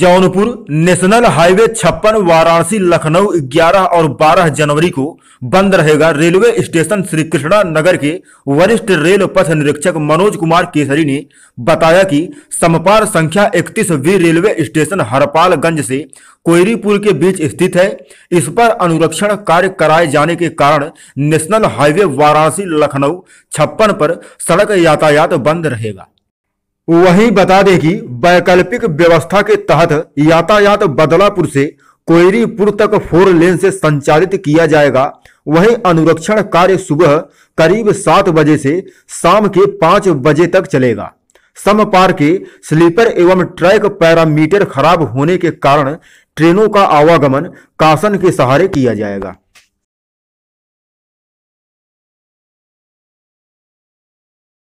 Jaunpur national highway छप्पन वाराणसी लखनऊ 11 और 12 जनवरी को बंद रहेगा रेलवे स्टेशन श्री कृष्णा नगर के वरिष्ठ रेल पथ निरीक्षक मनोज कुमार केसरी ने बताया कि समपार संख्या 31 वी रेलवे स्टेशन हरपालगंज से कोयरीपुर के बीच स्थित है इस पर अनुरक्षण कार्य कराए जाने के कारण नेशनल हाईवे वाराणसी लखनऊ छप्पन पर सड़क यातायात बंद रहेगा वहीं बता दें कि वैकल्पिक व्यवस्था के तहत यातायात बदलापुर से कोयरीपुर तक फोर लेन से संचालित किया जाएगा वहीं अनुरक्षण कार्य सुबह करीब सात बजे से शाम के पाँच बजे तक चलेगा समपार के स्लीपर एवं ट्रैक पैरामीटर खराब होने के कारण ट्रेनों का आवागमन कासन के सहारे किया जाएगा